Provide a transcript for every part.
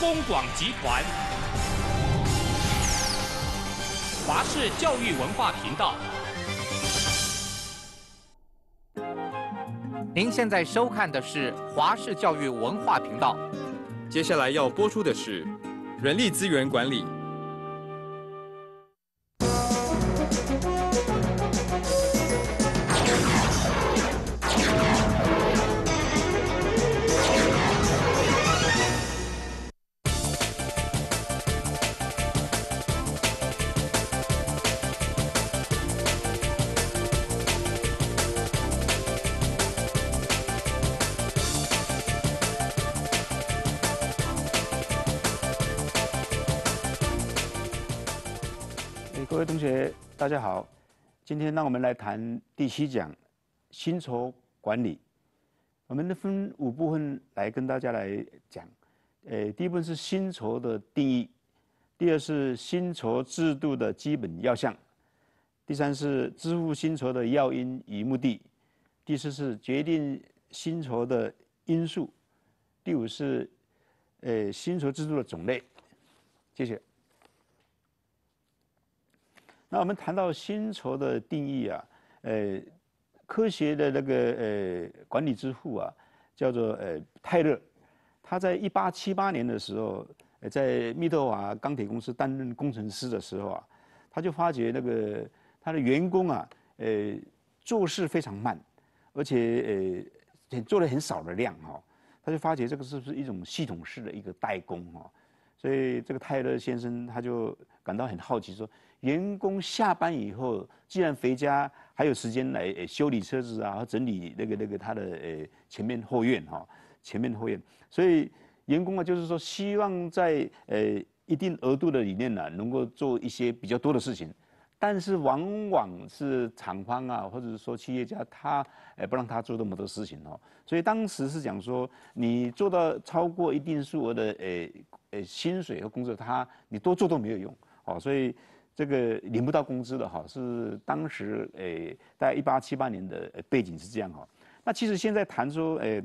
公广集团，华视教育文化频道。您现在收看的是华视教育文化频道，接下来要播出的是人力资源管理。大家好，今天让我们来谈第七讲薪酬管理。我们分五部分来跟大家来讲。呃，第一部分是薪酬的定义，第二是薪酬制度的基本要项，第三是支付薪酬的要因与目的，第四是决定薪酬的因素，第五是呃薪酬制度的种类。谢谢。那我们谈到薪酬的定义啊，呃，科学的那个呃管理之父啊，叫做呃泰勒，他在一八七八年的时候，在密特瓦钢铁公司担任工程师的时候啊，他就发觉那个他的员工啊，呃，做事非常慢，而且呃做了很少的量哈，他就发觉这个是不是一种系统式的一个代工哈，所以这个泰勒先生他就感到很好奇说。员工下班以后，既然回家还有时间来修理车子啊，整理那个那个他的呃前面后院哈，前面后院，所以员工啊就是说希望在呃一定额度的里面呢，能够做一些比较多的事情，但是往往是厂方啊，或者是说企业家他呃不让他做那么多事情哦，所以当时是讲说你做到超过一定数额的呃呃薪水和工作，他你多做都没有用哦，所以。这个领不到工资的哈，是当时诶，概一八七八年的背景是这样哈。那其实现在谈说诶，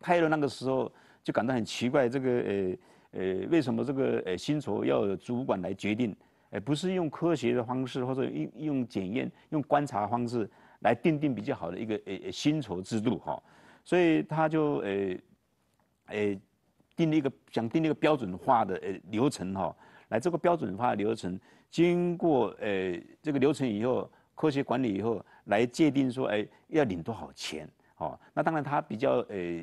泰勒那个时候就感到很奇怪，这个诶诶，为什么这个诶薪酬要主管来决定，而不是用科学的方式或者用用检验、用观察方式来定定比较好的一个诶薪酬制度哈？所以他就诶诶，定了一个想定了一个标准化的诶流程哈，来这个标准化的流程。经过呃这个流程以后，科学管理以后来界定说，哎，要领多少钱？哦，那当然他比较呃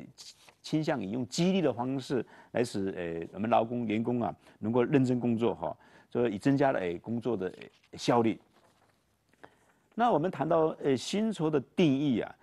倾向于用激励的方式来使呃我们劳工员工啊能够认真工作哈，所以以增加了哎工作的效率。那我们谈到呃薪酬的定义啊，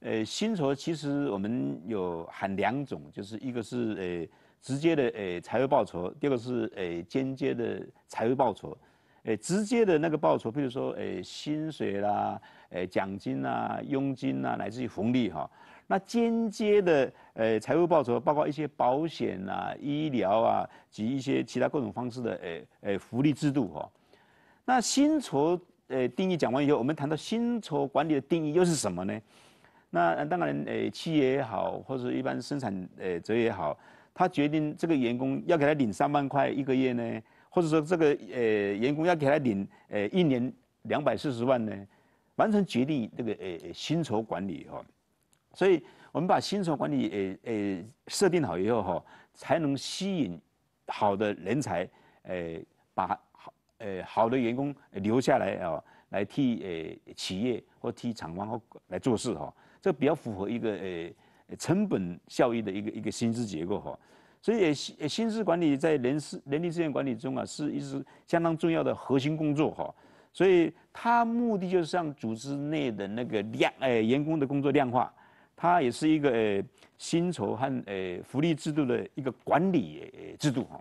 呃薪酬其实我们有含两种，就是一个是呃直接的呃财务报酬，第二个是呃间接的财务报酬。诶，直接的那个报酬，譬如说，诶，薪水啦，诶，奖金啊，佣金啊，乃至于红利哈。那间接的，呃财务报酬包括一些保险啊、医疗啊及一些其他各种方式的，呃福利制度哈。那薪酬，呃定义讲完以后，我们谈到薪酬管理的定义又是什么呢？那当然，企业也好，或者一般生产，者也好，他决定这个员工要给他领三万块一个月呢。或者说这个呃，员工要给他领呃一年两百四十万呢，完全决定这个呃薪酬管理哈，所以我们把薪酬管理呃呃设定好以后哈，才能吸引好的人才，呃把好呃好的员工留下来啊，来替呃企业或替厂方或来做事哈，这比较符合一个呃成本效益的一个一个薪资结构哈。所以薪薪资管理在人事人力资源管理中啊，是一支相当重要的核心工作哈。所以它目的就是让组织内的那个量，哎，员工的工作量化。它也是一个呃薪酬和呃福利制度的一个管理制度哈。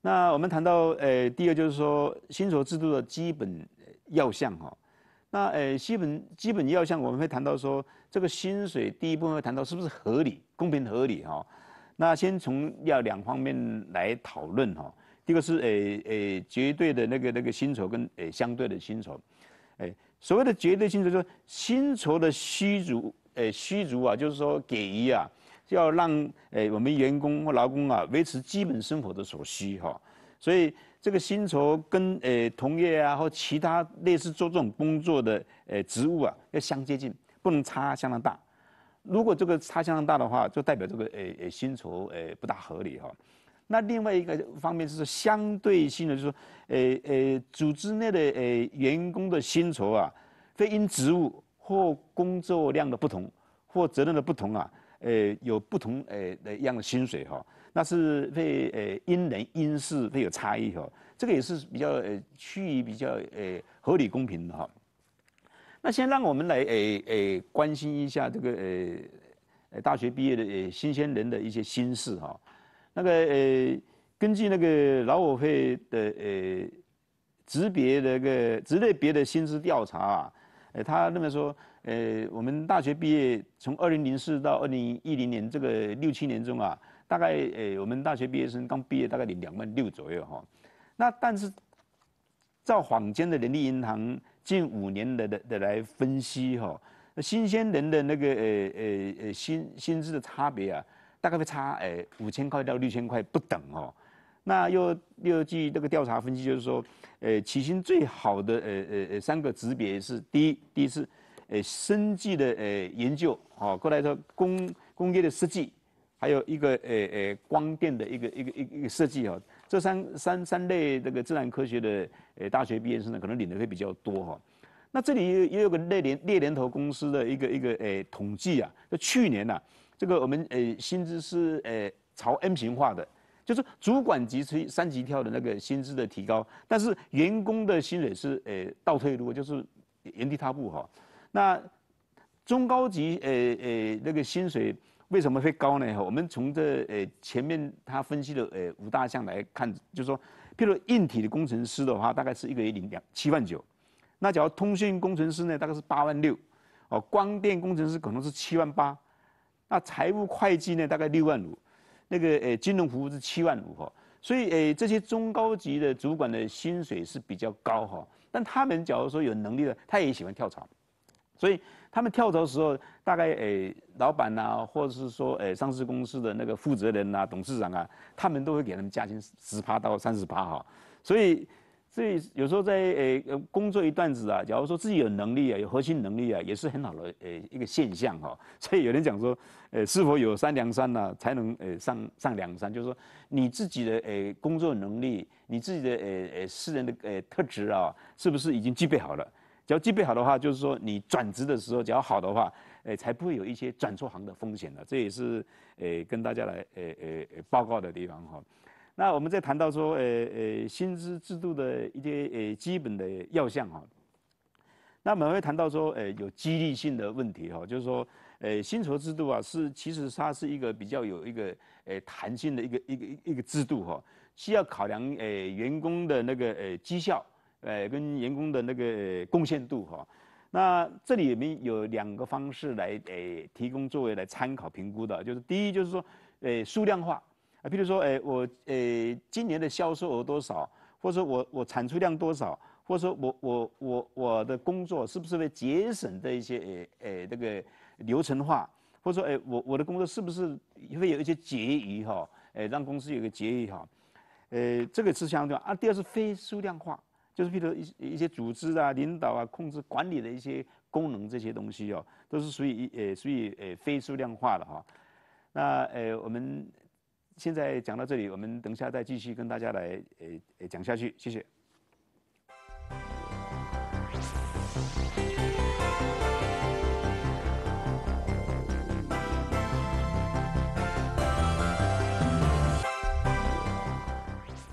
那我们谈到呃，第二就是说薪酬制度的基本要项哈。那呃，基本基本要项我们会谈到说这个薪水，第一部分会谈到是不是合理、公平合理哈。那先从要两方面来讨论哈，第一个是诶诶，绝对的那个那个薪酬跟诶相对的薪酬，诶，所谓的绝对薪酬，就说薪酬的虚足诶虚足啊，就是说给予啊，要让诶我们员工或劳工啊维持基本生活的所需哈，所以这个薪酬跟诶同业啊或其他类似做这种工作的诶职务啊要相接近，不能差相当大。如果这个差相当大的话，就代表这个诶诶薪酬诶不大合理哈。那另外一个方面就是相对性的，就是诶诶组织内的诶员工的薪酬啊，会因职务或工作量的不同或责任的不同啊，诶有不同诶一样的薪水哈。那是会诶因人因事会有差异哈。这个也是比较趋于比较诶合理公平的哈。那先让我们来诶诶关心一下这个诶，大学毕业的诶新鲜人的一些心事哈。那个诶，根据那个劳委会的诶职别那个职类别的薪资调查啊，诶，他那么说，诶，我们大学毕业从二零零四到二零一零年这个六七年中啊，大概诶我们大学毕业生刚毕业大概领两万六左右哈。那但是，照坊间的人力银行。近五年的的的来分析哈，那新鲜人的那个呃呃呃薪薪资的差别啊，大概会差呃五千块到六千块不等哦。那又又据那个调查分析就是说，呃，起薪最好的呃呃呃三个级别是第一，第一是，呃，生计的呃研究哦，过来说工工业的设计，还有一个呃呃光电的一个一个一个设计哦。这三三三类那个自然科学的呃大学毕业生呢，可能领的会比较多哈。那这里也也有个猎年猎年头公司的一个一个诶统计啊，就去年呐，这个我们诶薪资是诶朝 N 型化的，就是主管级从三级跳的那个薪资的提高，但是员工的薪水是诶倒退，如果就是原地踏步哈。那中高级诶诶那个薪水。为什么会高呢？我们从这呃前面他分析的呃五大项来看，就说，譬如硬体的工程师的话，大概是一个月领两七万九，那假如通讯工程师呢，大概是八万六，哦，光电工程师可能是七万八，那财务会计呢，大概六万五，那个呃金融服务是七万五哈，所以呃这些中高级的主管的薪水是比较高哈，但他们假如说有能力的，他也喜欢跳槽，所以。他们跳槽时候，大概诶，老板呐，或者是说诶，上市公司的那个负责人呐，董事长啊，他们都会给他们加薪十十趴到三十八哈。所以，所以有时候在诶工作一段子啊，假如说自己有能力啊，有核心能力啊，也是很好的诶一个现象哈。所以有人讲说，诶是否有三两山啊，才能诶上上梁山，就是说你自己的诶工作能力，你自己的诶诶私人的诶特质啊，是不是已经具备好了？只要具备好的话，就是说你转职的时候，只要好的话，哎，才不会有一些转错行的风险的。这也是，哎，跟大家来，哎哎，报告的地方哈。那我们在谈到说，呃呃，薪资制度的一些，呃基本的要项哈。那我们会谈到说，哎，有激励性的问题哈，就是说，哎，薪酬制度啊，是其实它是一个比较有一个，哎，弹性的一个一个一个制度哈，需要考量哎，员工的那个，呃绩效。呃，跟员工的那个贡献度哈，那这里面有两个方式来呃提供作为来参考评估的，就是第一就是说呃，数量化啊，比如说呃，我呃今年的销售额多少，或者说我我产出量多少，或者说我我我我的工作是不是会节省的一些呃呃那个流程化，或者说哎我我的工作是不是会有一些结余哈，哎让公司有个结余哈，呃这个是相对啊，第二是非数量化。就是譬如一一些组织啊、领导啊、控制管理的一些功能这些东西哦，都是属于呃属于呃非数量化的哈。那呃我们现在讲到这里，我们等下再继续跟大家来呃呃讲下去，谢谢。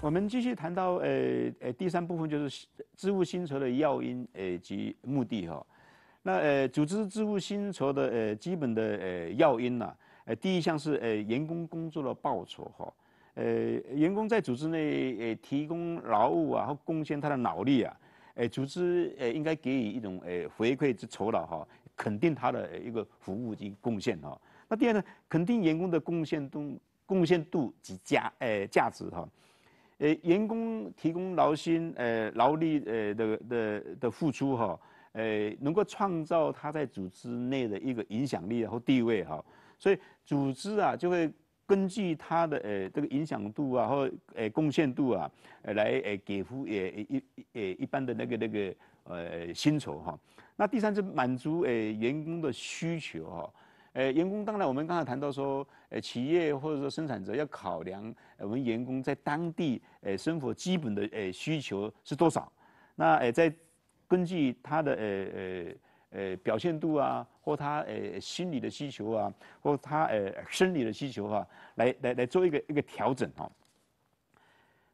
我们继续谈到，呃呃，第三部分就是支付薪酬的要因，呃及目的哈。那呃，组织支付薪酬的呃基本的呃要因呐，呃第一项是呃员工工作的报酬哈。呃，员工在组织内呃提供劳务啊，和贡献他的脑力啊，呃，组织呃应该给予一种呃回馈之酬劳哈，肯定他的一个服务及贡献哈。那第二呢，肯定员工的贡献度贡献度及价呃价值哈。诶，员工提供劳心、呃劳力、呃的的的付出哈，诶能够创造他在组织内的一个影响力和地位哈，所以组织啊就会根据他的诶这个影响度啊或诶贡献度啊，来诶给付呃一诶一般的那个那个呃薪酬哈。那第三是满足诶员工的需求哈。诶，员工当然，我们刚才谈到说，呃，企业或者说生产者要考量我们员工在当地诶生活基本的诶需求是多少，那诶在根据他的诶诶诶表现度啊，或他诶心理的需求啊，或他诶生理的需求啊，来来来做一个一个调整哦。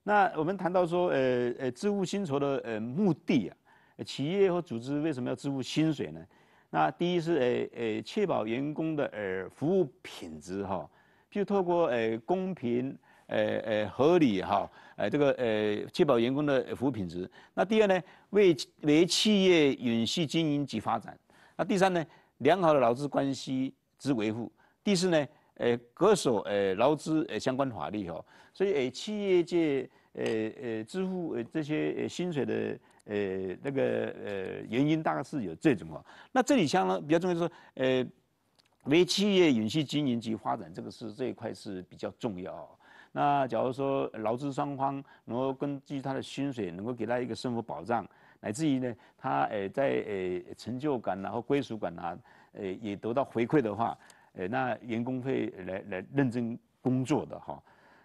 那我们谈到说，呃呃，支付薪酬的呃目的啊，企业或组织为什么要支付薪水呢？那第一是诶诶，确保员工的呃服务品质哈，就透过诶公平诶诶合理哈，诶这个诶确保员工的服务品质。那第二呢，为为企业允许经营及发展。那第三呢，良好的劳资关系之维护。第四呢，诶，恪守诶劳资诶相关法律哈。所以诶，企业界诶诶支付这些诶薪水的。呃，那个呃，原因大概是有这种哦。那这里相当比较重要是，呃，为企业允许经营及发展这个是这一块是比较重要。那假如说劳资双方能够根据他的薪水，能够给他一个生活保障，乃至于呢，他呃在呃成就感然后归属感啊，呃也得到回馈的话，呃那员工会来来认真工作的哈。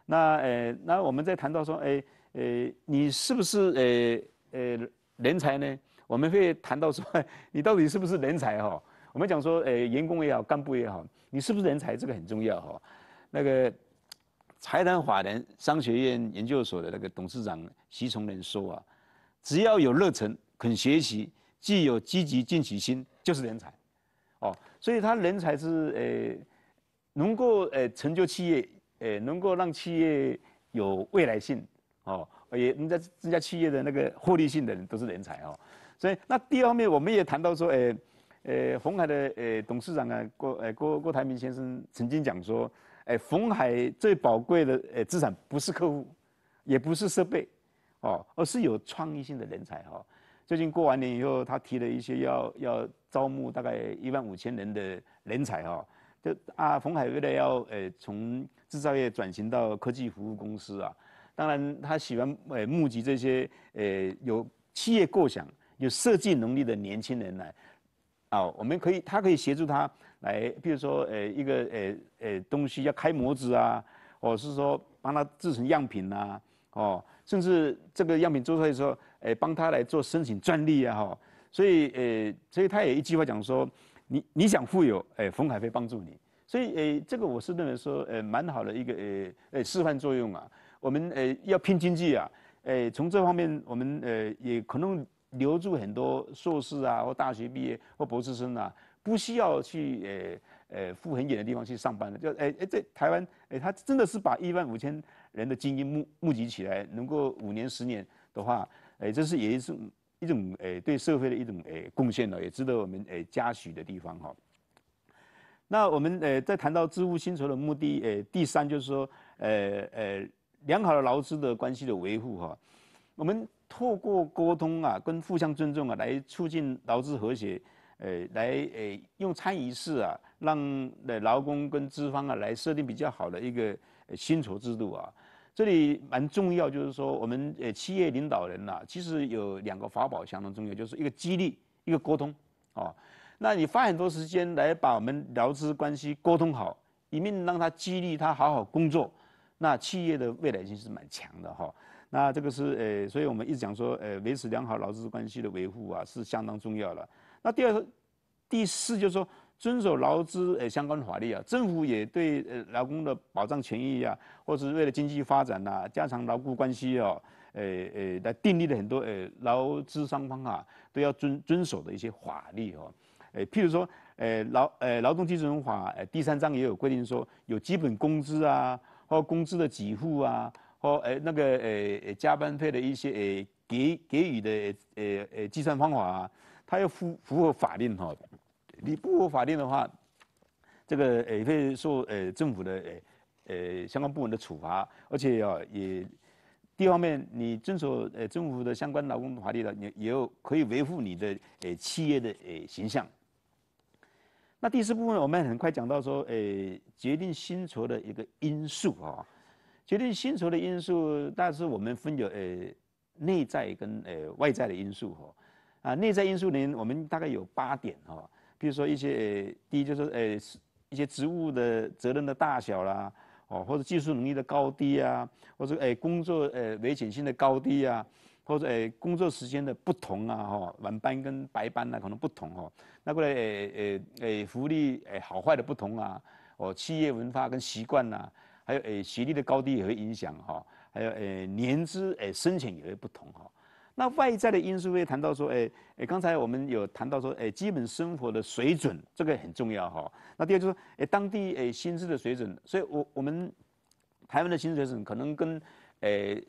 那呃那我们在谈到说，哎呃，你是不是呃？呃，人才呢？我们会谈到说，你到底是不是人才哈？我们讲说，呃，员工也好，干部也好，你是不是人才？这个很重要哈。那个财团法人商学院研究所的那个董事长徐崇仁说啊，只要有热忱、肯学习、既有积极进取心，就是人才。哦，所以他人才是呃，能够呃成就企业，呃，能够让企业有未来性哦。也人家这家企业的那个获利性的都是人才哦，所以那第二方面我们也谈到说，诶，诶，鸿海的诶董事长啊郭诶郭郭台铭先生曾经讲说，诶，冯海最宝贵的诶资产不是客户，也不是设备，哦，而是有创意性的人才哈。最近过完年以后，他提了一些要要招募大概一万五千人的人才哈。就啊，冯海为了要诶从制造业转型到科技服务公司啊。当然，他喜欢呃募集这些呃有企业构想、有设计能力的年轻人来，啊，我们可以，他可以协助他来，比如说呃一个呃呃东西要开模子啊，或者是说帮他制成样品呐，哦，甚至这个样品做出来的时候，哎帮他来做申请专利啊，哈，所以呃，所以他也一句话讲说，你你想富有，哎，冯凯飞帮助你，所以呃，这个我是认为说呃蛮好的一个呃呃示范作用啊。我们呃要拼经济啊，呃，从这方面，我们呃也可能留住很多硕士啊或大学毕业或博士生啊，不需要去呃呃赴很远的地方去上班的，就哎哎在台湾哎他真的是把一万五千人的精英募募集起来，能够五年十年的话，哎这是也是一种哎对社会的一种哎贡献了，也值得我们哎嘉许的地方哈。那我们呃在谈到支付薪酬的目的，呃第三就是说，呃呃。良好的劳资的关系的维护哈，我们透过沟通啊，跟互相尊重啊，来促进劳资和谐，呃，来呃用餐仪式啊，让的劳工跟资方啊来设定比较好的一个薪酬制度啊。这里蛮重要，就是说我们呃企业领导人呐，其实有两个法宝相当重要，就是一个激励，一个沟通，哦，那你花很多时间来把我们劳资关系沟通好，一面让他激励他好好工作。那企业的未来性是蛮强的哈。那这个是呃，所以我们一直讲说，呃，维持良好劳资关系的维护啊，是相当重要的。那第二、第四就是说，遵守劳资呃相关法律啊，政府也对呃劳工的保障权益啊，或是为了经济发展啊，加强劳雇关系哦，呃呃，来订立了很多呃劳资双方啊都要遵遵守的一些法律哦。呃，譬如说，呃劳呃劳动基准法第三章也有规定说，有基本工资啊。或工资的给付啊，或哎那个哎加班费的一些哎给给予的哎哎计算方法啊，它要符符合法令哈。你不合法令的话，这个也会受呃政府的呃呃相关部门的处罚，而且啊也，第一方面你遵守呃政府的相关劳动法律的，也也有可以维护你的呃企业的呃形象。那第四部分，我们很快讲到说，诶，决定薪酬的一个因素啊，决定薪酬的因素，但是我们分有诶内在跟诶外在的因素哦。啊，内在因素呢，我们大概有八点哦，比如说一些诶，第一就是诶一些职务的责任的大小啦，哦，或者技术能力的高低啊，或者诶工作诶危险性的高低啊。或者诶，工作时间的不同啊，哈，晚班跟白班啊，可能不同哦。那过来诶诶诶，福利诶好坏的不同啊，哦，企业文化跟习惯呐，还有诶学历的高低也会影响哈。还有诶，年资诶深请也会不同哈。那外在的因素会谈到说诶，刚才我们有谈到说诶，基本生活的水准这个很重要哈。那第二就是诶，当地诶薪资的水准，所以我我们台湾的薪资水准可能跟诶。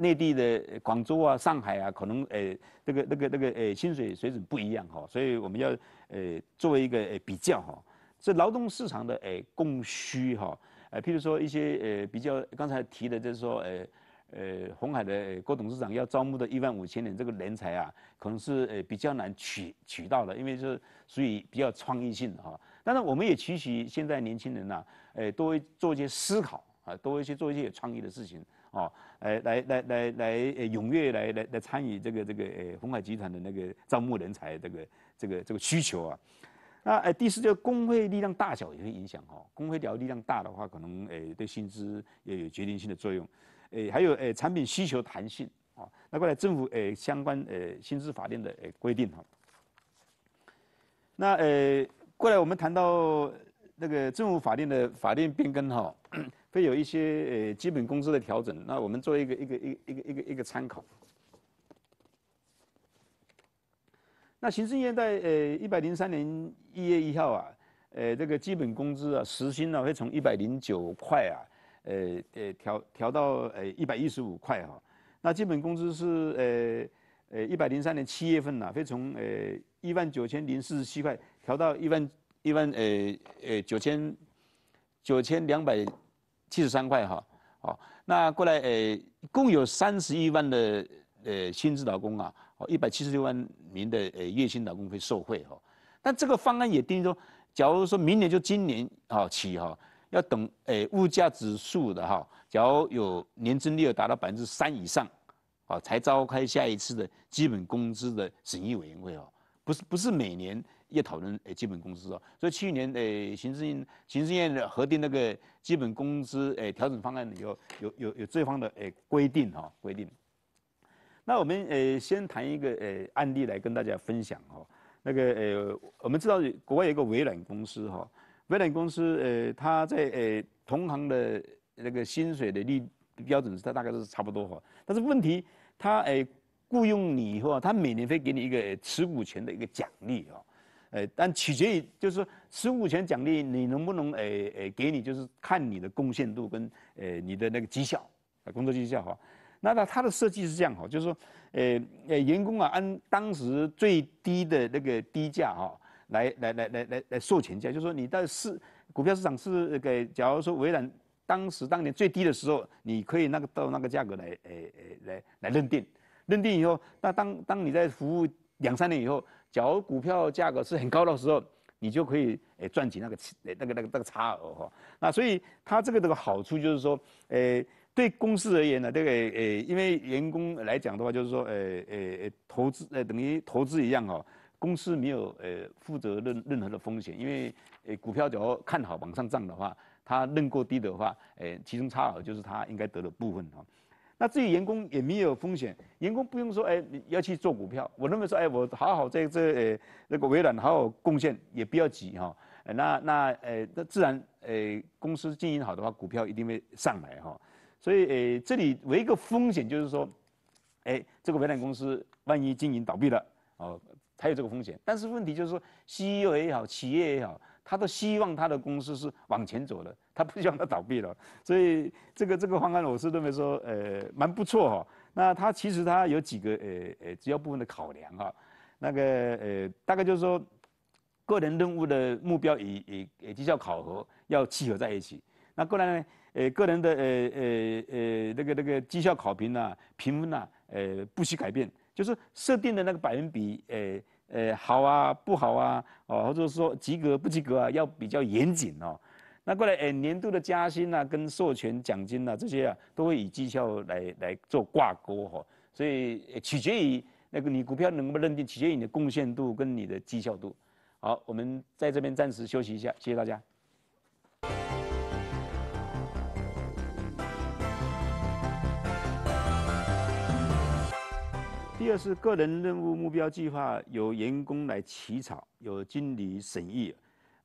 内地的广州啊、上海啊，可能诶，那个、那个、那个诶，薪水水准不一样哈，所以我们要诶做一个比较哈。这劳动市场的诶供需哈，诶，譬如说一些诶比较刚才提的，就是说诶，呃，红海的郭董事长要招募的一万五千人这个人才啊，可能是诶比较难取取到的，因为是属于比较创意性哈。但是我们也期许现在年轻人呐，诶，多做一些思考啊，多些做一些有创意的事情。哦，来来来来来，踊跃来来来参与这个这个呃，鸿海集团的那个招募人才这个这个这个需求啊。那哎，第四就工会力量大小也会影响哦。工会只力量大的话，可能哎对薪资也有决定性的作用。哎，还有哎产品需求弹性啊。那过来政府哎相关呃薪资法定的哎规定哈。那呃过来我们谈到。那个政府法令的法令变更哈，会有一些呃基本工资的调整，那我们做一个一个一一个一个一个参考。那行政院在呃一百零三年一月一号啊，呃这个基本工资啊时薪呢会从一百零九块啊，呃呃调调到呃一百一十五块哈。那基本工资是呃呃一百零三年七月份呢会从呃一万九千零四十七块调到一万。一万呃呃九千，九千两百七十三块哈，好，那过来呃共有三十一万的呃薪资劳工啊，哦一百七十六万名的呃月薪劳工会受惠哈，但这个方案也定说，假如说明年就今年哈起哈，要等呃物价指数的哈，假如有年增率达到百分之三以上，啊才召开下一次的基本工资的审议委员会哦，不是不是每年。也讨论诶，基本工资哦，所以去年诶，行政院行政院核定那个基本工资诶调整方案以后，有有有对方的诶规定哈，规定。那我们诶先谈一个诶案例来跟大家分享哈，那个诶我们知道国外有个微软公司哈，微软公司诶，它在诶同行的那个薪水的利标准，是它大概是差不多哈。但是问题，它诶雇佣你以后，它每年会给你一个持股权的一个奖励啊。呃，但取决于就是说，十五权奖励你能不能呃呃，给你就是看你的贡献度跟呃你的那个绩效，啊工作绩效哈。那那它的设计是这样哈，就是说，呃呃，员工啊按当时最低的那个低价哈来来来来来来授权价，就是说你在市股票市场是给，假如说微软当时当年最低的时候，你可以那个到那个价格来呃呃，来来认定，认定以后，那当当你在服务两三年以后。假如股票价格是很高的时候，你就可以诶赚取那个差那个那个那个差额哈。那所以它这个这个好处就是说，诶对公司而言呢，这个诶因为员工来讲的话，就是说诶诶投资诶等于投资一样哦。公司没有诶负责任任何的风险，因为诶股票只要看好往上涨的话，它认购低的话，诶其中差额就是他应该得的部分哈。那至于员工也没有风险，员工不用说，哎，要去做股票。我认为说，哎，我好好在这，呃，那个微软好好贡献，也不要急哈。那那，呃，那自然，呃，公司经营好的话，股票一定会上来哈。所以，呃，这里唯一个风险就是说，哎，这个微软公司万一经营倒闭了，哦，才有这个风险。但是问题就是说，CEO 也好，企业也好，他都希望他的公司是往前走的。他不希望他倒闭了，所以这个这个方案我是认为说，呃，蛮不错哈。那他其实他有几个呃呃主要部分的考量哈，那个呃大概就是说，个人任务的目标与与绩效考核要契合在一起。那过来呢，呃个人的呃呃呃那个那个绩效考评呢，评分呢，呃不需改变，就是设定的那个百分比，呃呃好啊不好啊，哦或者说及格不及格啊，要比较严谨哦。那过来，哎，年度的加薪啊，跟授权奖金啊，这些啊，都会以绩效来来做挂钩哈。所以取决于那个你股票能不能认定，取决于你的贡献度跟你的绩效度。好，我们在这边暂时休息一下，谢谢大家。第二是个人任务目标计划，由员工来起草，由经理审议，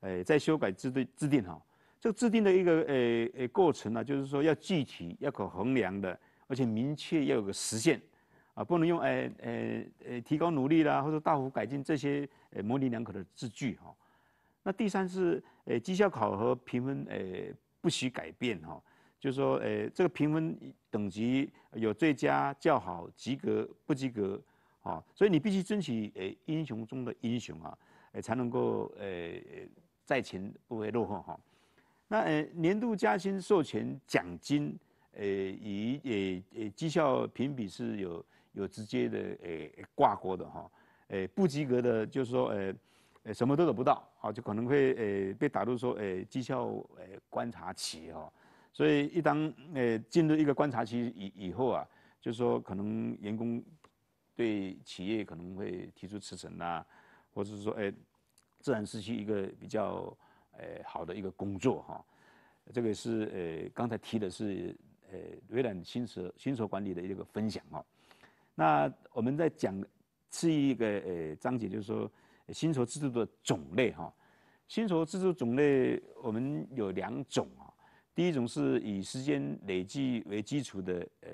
呃，再修改制定制定好。这制定的一个呃呃过程呢，就是说要具体、要可衡量的，而且明确要有个实现，啊，不能用诶呃呃提高努力啦，或者大幅改进这些模棱两可的字句哈。那第三是呃绩效考核评分呃不许改变哈，就说呃这个评分等级有最佳、较好、及格、不及格啊，所以你必须争取呃英雄中的英雄啊，才能够呃在前不为落后哈。那呃，年度加薪授权奖金，呃，与呃呃绩效评比是有有直接的呃挂钩的哈，呃，不及格的，就是说呃，什么都得不到，啊，就可能会呃被打入说呃绩效呃观察期哈，所以一当呃进入一个观察期以以后啊，就是说可能员工对企业可能会提出辞呈啦，或者是说哎，自然失去一个比较。呃，好的一个工作哈，这个是呃刚才提的是呃微软薪酬薪酬管理的一个分享哈。那我们在讲是一个呃章节，就是说薪酬制度的种类哈。薪酬制度种类我们有两种啊，第一种是以时间累计为基础的呃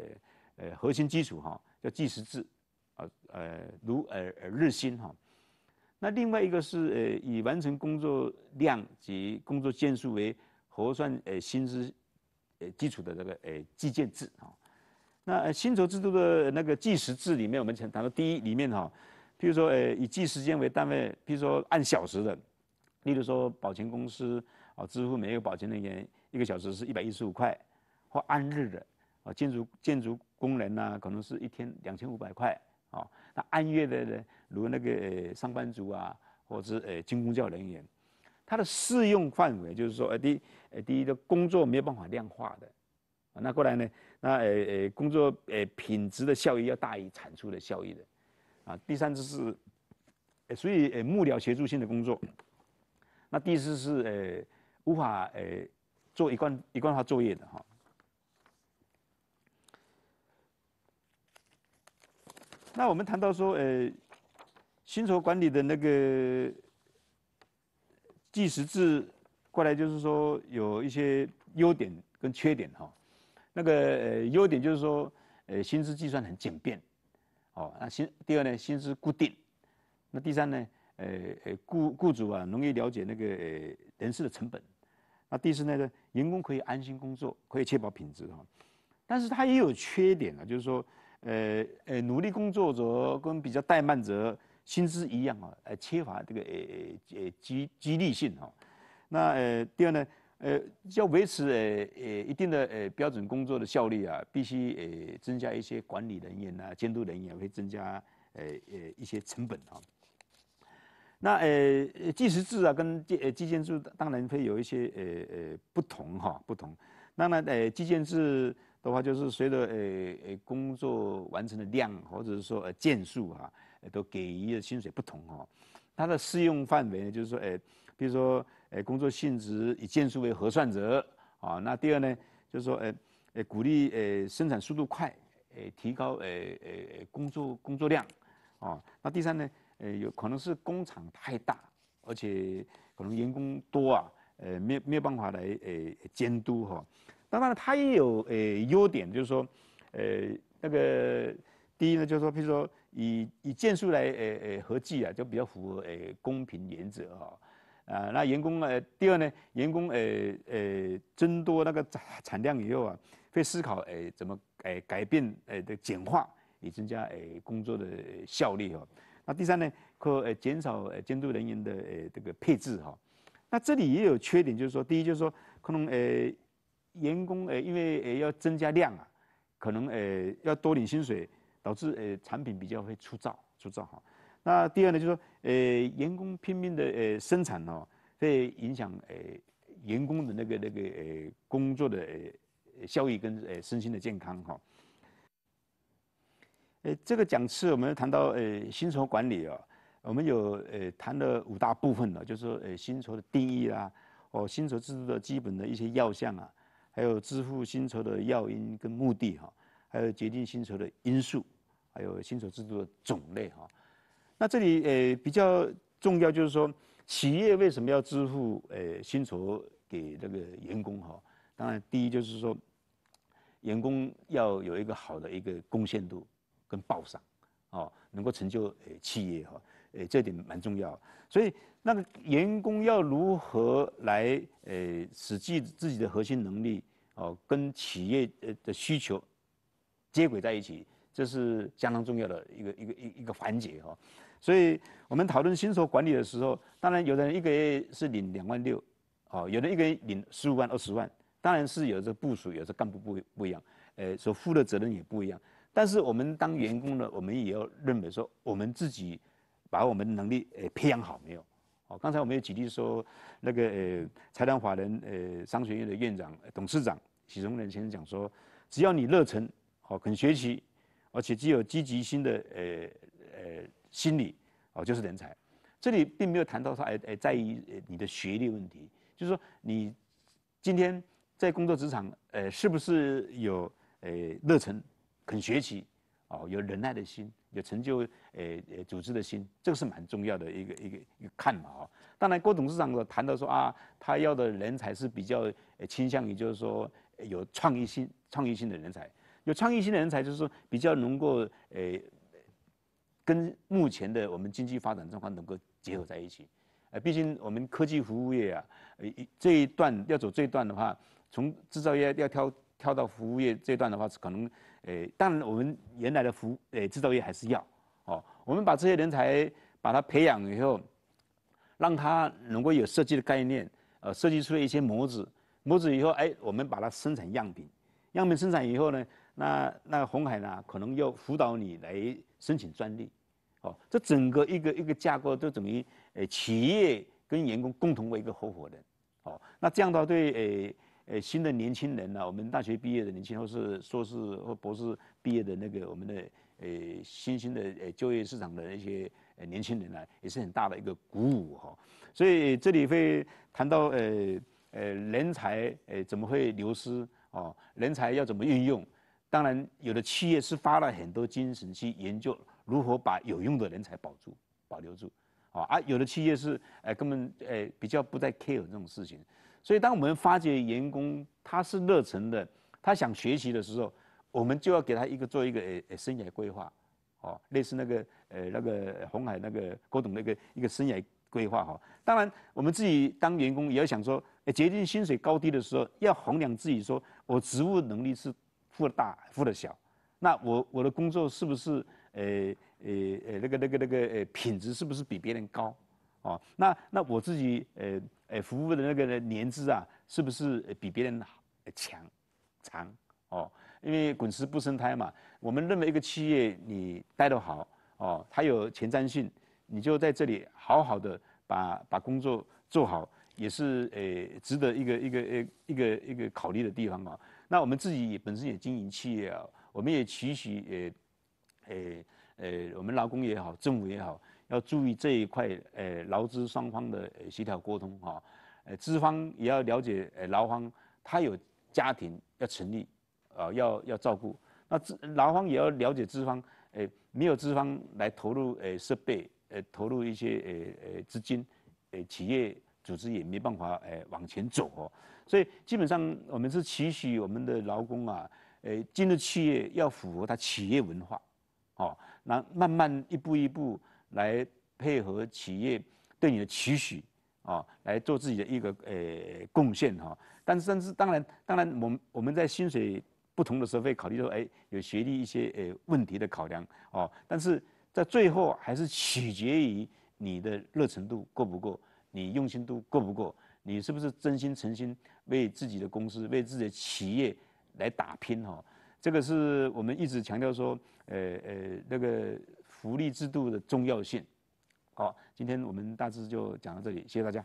呃核心基础哈，叫计时制啊呃如呃日薪哈。那另外一个是呃以完成工作量及工作件数为核算呃薪资，呃基础的这个呃计件制啊，那薪酬制度的那个计时制里面，我们前谈到第一里面哈，譬如说呃以计时间为单位，譬如说按小时的，例如说保全公司啊支付每个保全人员一个小时是一百一十五块，或按日的啊建筑建筑工人呐可能是一天两千五百块啊，那按月的呢？如那个呃上班族啊，或者是呃军工教人员，他的适用范围就是说，呃第呃第一个工作没有办法量化的，啊那过来呢，那呃呃工作呃品质的效益要大于产出的效益的，啊第三就是，呃所以呃幕僚协助性的工作，那第四是呃无法呃做一贯一贯化作业的哈。那我们谈到说呃。薪酬管理的那个计时制过来，就是说有一些优点跟缺点哈。那个呃优点就是说，呃，薪资计算很简便，哦，那薪第二呢，薪资固定。那第三呢，呃呃，雇雇主啊容易了解那个呃人事的成本。那第四呢员工可以安心工作，可以确保品质哈。但是它也有缺点啊，就是说，呃呃，努力工作者跟比较怠慢者。薪资一样啊，呃，缺乏这个呃呃呃激激励性哈。那呃，第二呢，呃，要维持呃呃一定的呃标准工作的效率啊，必须呃增加一些管理人员啊，监督人员，会增加呃呃一些成本啊。那呃计时制啊，跟计计件制当然会有一些呃呃不同哈，不同。那呢呃计件制的话，就是随着呃呃工作完成的量或者是说件数啊。都给予的薪水不同哦，它的适用范围呢，就是说，哎，比如说，哎，工作性质以件数为核算者，啊，那第二呢，就是说，哎，鼓励，哎，生产速度快，哎，提高，哎，哎，工作工作量，哦，那第三呢，呃，有可能是工厂太大，而且可能员工多啊，呃，没没有办法来，哎，监督哈。当然，它也有，哎，优点就是说，呃，那个第一呢，就是说，比如说。以以件数来呃呃合计啊，就比较符合诶公平原则啊，啊那员工呢？第二呢，员工呃呃增多那个产产量以后啊，会思考诶怎么诶改变诶的简化，以增加诶工作的效率哦。那第三呢，可诶减少监督人员的诶这个配置哈。那这里也有缺点，就是说，第一就是说，可能诶员工诶因为诶要增加量啊，可能诶要多领薪水。导致呃产品比较会粗糙，粗糙哈。那第二呢，就是说呃员工拼命的呃生产哦，会影响呃员工的那个那个呃工作的效益跟呃身心的健康哈。呃，这个讲次我们谈到呃薪酬管理啊，我们有呃谈了五大部分呢，就是说呃薪酬的定义啦，哦薪酬制度的基本的一些要项啊，还有支付薪酬的要因跟目的哈。还有决定薪酬的因素，还有薪酬制度的种类哈。那这里呃比较重要就是说，企业为什么要支付呃薪酬给这个员工哈？当然，第一就是说，员工要有一个好的一个贡献度跟报赏，哦，能够成就呃企业哈，呃这点蛮重要。所以，那个员工要如何来呃实际自己的核心能力哦，跟企业呃的需求。接轨在一起，这是相当重要的一个一个一一个环节哈。所以我们讨论薪酬管理的时候，当然有的人一个月是领两万六，哦，有的一个月领十五万、二十万，当然是有这部署，有这干部不不一样，呃，所负的责任也不一样。但是我们当员工呢，我们也要认为说，我们自己把我们的能力呃培养好没有？哦，刚才我们也举例说，那个呃财团法人呃商学院的院长董事长许宗仁先生讲说，只要你热诚。哦，肯学习，而且具有积极性的呃呃心理，哦，就是人才。这里并没有谈到说，哎哎，在于你的学历问题，就是说你今天在工作职场，呃，是不是有呃热忱、肯学习，哦，有忍耐的心，有成就呃呃组织的心，这个是蛮重要的一个一个一个看法哦。当然，郭董事长的谈到说啊，他要的人才是比较倾向于就是说有创意性、创意性的人才。有创意性的人才，就是说比较能够诶，跟目前的我们经济发展状况能够结合在一起。呃，毕竟我们科技服务业啊，一这一段要走这一段的话，从制造业要跳跳到服务业这一段的话，可能诶，当然我们原来的服诶制造业还是要哦。我们把这些人才把它培养以后，让他能够有设计的概念，呃，设计出一些模子，模子以后，哎，我们把它生产样品，样品生产以后呢？那那红海呢，可能要辅导你来申请专利，哦，这整个一个一个架构都等于呃，企业跟员工共同为一个合伙人，哦，那这样的话对诶诶新的年轻人呢，我们大学毕业的年轻人，或是硕士或博士毕业的那个我们的诶新兴的诶就业市场的那些年轻人呢，也是很大的一个鼓舞哈。所以这里会谈到诶诶人才诶怎么会流失哦，人才要怎么运用？当然，有的企业是花了很多精神去研究如何把有用的人才保住、保留住，啊而有的企业是，哎，根本，哎，比较不再 care 这种事情。所以，当我们发觉员工他是热忱的，他想学习的时候，我们就要给他一个做一个，呃，生涯规划，哦，类似那个，呃，那个红海那个郭董那个一个生涯规划哈。当然，我们自己当员工也要想说，决定薪水高低的时候，要衡量自己说我职务能力是。富的大，富的小，那我我的工作是不是呃呃呃那个那个那个呃品质是不是比别人高？哦，那那我自己呃呃服务的那个年资啊，是不是比别人强长？哦，因为滚石不生态嘛，我们认为一个企业你待得好哦，它有前瞻性，你就在这里好好的把把工作做好，也是呃值得一个一个呃一个一个考虑的地方啊。那我们自己本身也经营企业啊，我们也期许，也。诶诶，我们劳工也好，政府也好，要注意这一块，诶劳资双方的协调沟通哈，诶资方也要了解，诶劳方他有家庭要成立，啊要要照顾，那资劳方也要了解资方，诶没有资方来投入诶设备，诶投入一些诶诶资金，诶企业。组织也没办法诶往前走，哦。所以基本上我们是期许我们的劳工啊，诶进入企业要符合他企业文化，哦，那慢慢一步一步来配合企业对你的期许，哦，来做自己的一个诶贡献哈。但是但是当然当然，我们我们在薪水不同的时候会考虑到，哎有学历一些诶问题的考量哦，但是在最后还是取决于你的热诚度够不够。你用心度够不够？你是不是真心诚心为自己的公司、为自己的企业来打拼哈？这个是我们一直强调说，呃呃，那个福利制度的重要性。好，今天我们大致就讲到这里，谢谢大家。